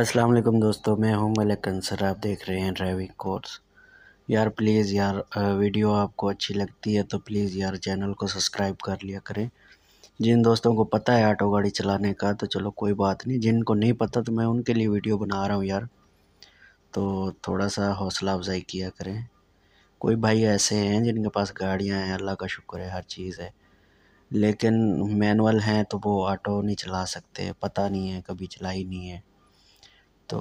अस्सलाम वालेकुम दोस्तों मैं हूं मलिक कंसर आप देख रहे हैं ड्राइविंग कोर्स यार प्लीज़ यार वीडियो आपको अच्छी लगती है तो प्लीज़ यार चैनल को सब्सक्राइब कर लिया करें जिन दोस्तों को पता है ऑटो गाड़ी चलाने का तो चलो कोई बात नहीं जिनको नहीं पता तो मैं उनके लिए वीडियो बना रहा हूँ यार तो थोड़ा सा हौसला अफजाई किया करें कोई भाई ऐसे हैं जिनके पास गाड़ियाँ हैं अल्लाह का शुक्र है हर चीज़ है लेकिन मैनुअल हैं तो वो ऑटो नहीं चला सकते पता नहीं है कभी चलाई नहीं है तो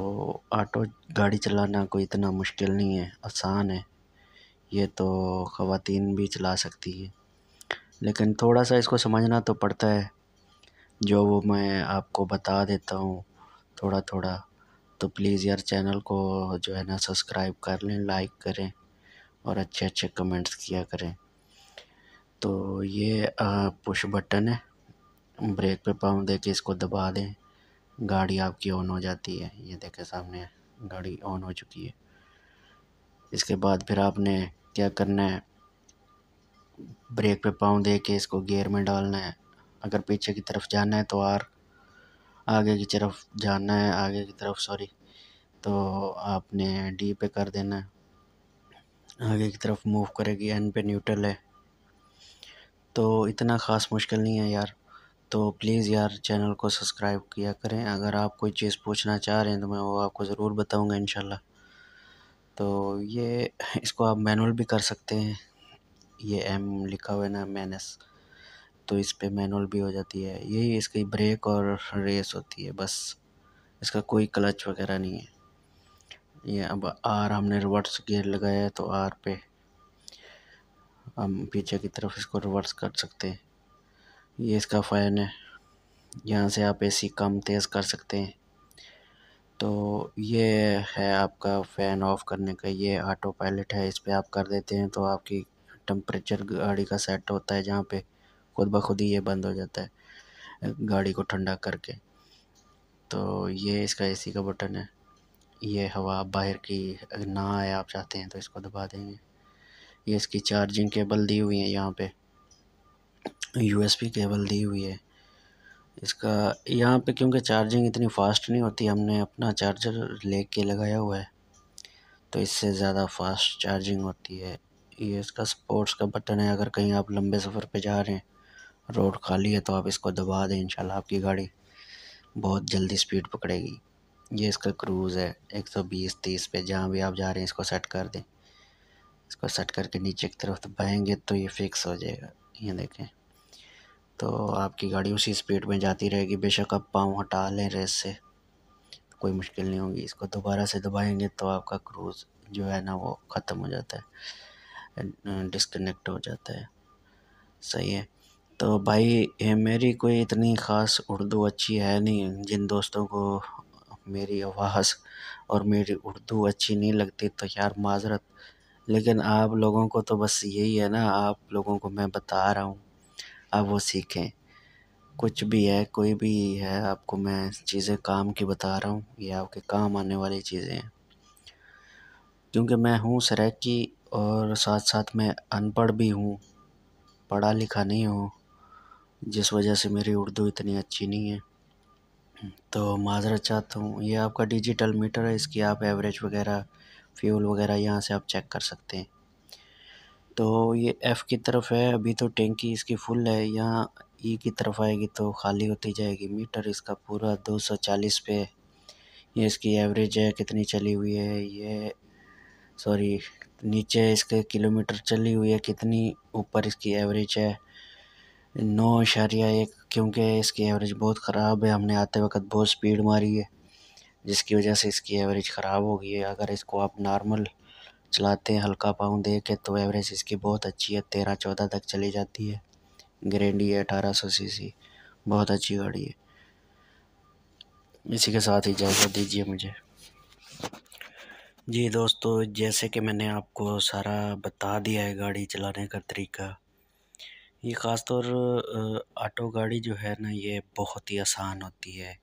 ऑटो गाड़ी चलाना कोई इतना मुश्किल नहीं है आसान है ये तो ख़वान भी चला सकती है लेकिन थोड़ा सा इसको समझना तो पड़ता है जो वो मैं आपको बता देता हूँ थोड़ा थोड़ा तो प्लीज़ यार चैनल को जो है ना सब्सक्राइब कर लें लाइक करें और अच्छे अच्छे कमेंट्स किया करें तो ये पुश बटन है ब्रेक पे पाँव दे के इसको दबा दें गाड़ी आपकी ऑन हो जाती है ये देखें सामने गाड़ी ऑन हो चुकी है इसके बाद फिर आपने क्या करना है ब्रेक पे पाँव दे के इसको गियर में डालना है अगर पीछे की तरफ जाना है तो आर आगे की तरफ जाना है आगे की तरफ सॉरी तो आपने डी पे कर देना है आगे की तरफ मूव करेगी एन पे न्यूट्रल है तो इतना ख़ास मुश्किल नहीं है यार तो प्लीज़ यार चैनल को सब्सक्राइब किया करें अगर आप कोई चीज़ पूछना चाह रहे हैं तो मैं वो आपको ज़रूर बताऊंगा इन तो ये इसको आप मैनुअल भी कर सकते हैं ये एम लिखा हुआ है ना मैनस तो इस पर मैनुअल भी हो जाती है यही इसकी ब्रेक और रेस होती है बस इसका कोई क्लच वगैरह नहीं है ये अब आर हमने रिवर्स गियर लगाया है तो आर पे हम पीछे की तरफ इसको रिवर्स कर सकते हैं ये इसका फ़ैन है यहाँ से आप एसी कम तेज़ कर सकते हैं तो ये है आपका फ़ैन ऑफ़ करने का ये ऑटो पायलट है इस पर आप कर देते हैं तो आपकी टम्परेचर गाड़ी का सेट होता है जहाँ पे खुद ब खुद ही ये बंद हो जाता है गाड़ी को ठंडा करके तो ये इसका एसी का बटन है ये हवा बाहर की ना आए आप चाहते हैं तो इसको दबा देंगे ये इसकी चार्जिंग केबल दी हुई है यहाँ पर यूएसबी केबल दी हुई है इसका यहाँ पे क्योंकि चार्जिंग इतनी फ़ास्ट नहीं होती हमने अपना चार्जर लेके लगाया हुआ है तो इससे ज़्यादा फ़ास्ट चार्जिंग होती है ये इसका स्पोर्ट्स का बटन है अगर कहीं आप लंबे सफ़र पे जा रहे हैं रोड खाली है तो आप इसको दबा दें इंशाल्लाह आपकी गाड़ी बहुत जल्दी स्पीड पकड़ेगी ये इसका क्रूज़ है एक सौ बीस पे जहाँ भी आप जा रहे हैं इसको सेट कर दें इसको सेट करके नीचे की तरफ दबाएँगे तो ये फिक्स हो जाएगा ये देखें तो आपकी गाड़ी उसी स्पीड में जाती रहेगी बेशक आप पाँव हटा लें रेस से कोई मुश्किल नहीं होगी इसको दोबारा से दबाएंगे तो आपका क्रूज़ जो है ना वो ख़त्म हो जाता है डिस्कनेक्ट अं, हो जाता है सही है तो भाई मेरी कोई इतनी ख़ास उर्दू अच्छी है नहीं जिन दोस्तों को मेरी आवाज़ और मेरी उर्दू अच्छी नहीं लगती तो यार माजरत लेकिन आप लोगों को तो बस यही है ना आप लोगों को मैं बता रहा हूँ अब वो सीखें कुछ भी है कोई भी है आपको मैं चीज़ें काम की बता रहा हूँ ये आपके काम आने वाली चीज़ें हैं क्योंकि मैं हूँ सरैकी और साथ साथ मैं अनपढ़ भी हूँ पढ़ा लिखा नहीं हूँ जिस वजह से मेरी उर्दू इतनी अच्छी नहीं है तो माजरत चाहता हूँ ये आपका डिजिटल मीटर है इसकी आप एवरेज वगैरह फ्यूल वगैरह यहाँ से आप चेक कर सकते हैं तो ये एफ़ की तरफ है अभी तो टेंकी इसकी फुल है यहाँ ई e की तरफ आएगी तो खाली होती जाएगी मीटर इसका पूरा 240 पे है ये इसकी एवरेज है कितनी चली हुई है ये सॉरी नीचे इसके किलोमीटर चली हुई है कितनी ऊपर इसकी एवरेज है नौ इशारिया एक क्योंकि इसकी एवरेज बहुत ख़राब है हमने आते वक्त बहुत स्पीड मारी है जिसकी वजह से इसकी एवरेज ख़राब हो गई है अगर इसको आप नॉर्मल चलाते हैं हल्का पाँव दे के तो एवरेज इसकी बहुत अच्छी है तेरह चौदह तक चली जाती है ग्रेंडी है अठारह सौ सी बहुत अच्छी गाड़ी है इसी के साथ इजाज़त दीजिए मुझे जी दोस्तों जैसे कि मैंने आपको सारा बता दिया है गाड़ी चलाने का तरीका ये ख़ास तौर ऑटो गाड़ी जो है ना ये बहुत ही आसान होती है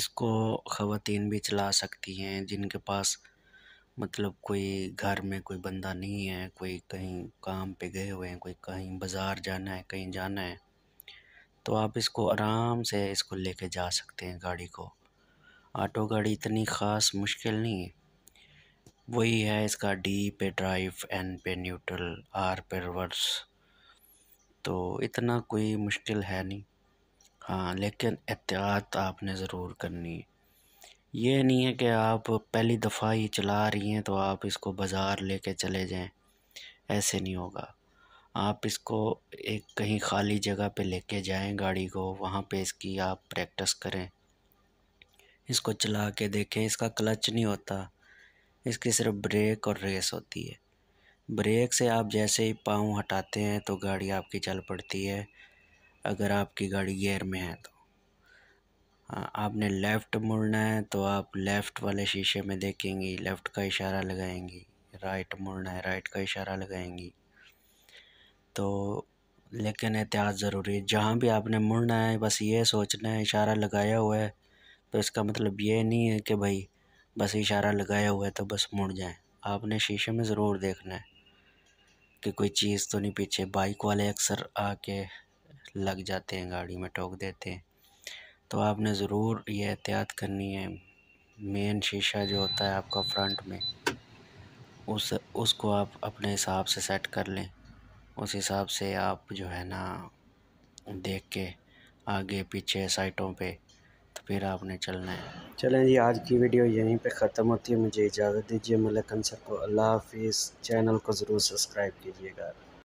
इसको ख़वातीन भी चला सकती हैं जिनके पास मतलब कोई घर में कोई बंदा नहीं है कोई कहीं काम पे गए हुए हैं कोई कहीं बाज़ार जाना है कहीं जाना है तो आप इसको आराम से इसको लेके जा सकते हैं गाड़ी को आटो गाड़ी इतनी ख़ास मुश्किल नहीं है वही है इसका डी पे ड्राइव एन पे न्यूट्रल आर पे रिवर्स तो इतना कोई मुश्किल है नहीं हाँ लेकिन एहतियात आपने ज़रूर करनी है ये नहीं है कि आप पहली दफ़ा ही चला रही हैं तो आप इसको बाज़ार लेके चले जाएं ऐसे नहीं होगा आप इसको एक कहीं खाली जगह पे लेके जाएं गाड़ी को वहाँ पे इसकी आप प्रैक्टिस करें इसको चला के देखें इसका क्लच नहीं होता इसकी सिर्फ ब्रेक और रेस होती है ब्रेक से आप जैसे ही पाँव हटाते हैं तो गाड़ी आपकी चल पड़ती है अगर आपकी गाड़ी गेयर में है तो आपने लेफ़्ट मुड़ना है तो आप लेफ़्ट वाले शीशे में देखेंगी लेफ़्ट का इशारा लगाएंगी राइट मुड़ना है राइट का इशारा लगाएंगी तो लेकिन एहतियात ज़रूरी है जहाँ भी आपने मुड़ना है बस ये सोचना है इशारा लगाया हुआ है तो इसका मतलब ये नहीं है कि भाई बस इशारा लगाया हुआ है तो बस मुड़ जाए आपने शीशे में ज़रूर देखना है कि कोई चीज़ तो नहीं पीछे बाइक वाले अक्सर आके लग जाते हैं गाड़ी में टोक देते हैं तो आपने ज़रूर ये एहतियात करनी है मेन शीशा जो होता है आपका फ्रंट में उस उसको आप अपने हिसाब से सेट कर लें उस हिसाब से आप जो है ना देख के आगे पीछे साइटों पे तो फिर आपने चलना है चलें जी आज की वीडियो यहीं पे ख़त्म होती है मुझे इजाज़त दीजिए मलिक अंसर को अल्लाह हाफिज़ चैनल को ज़रूर सब्सक्राइब कीजिएगा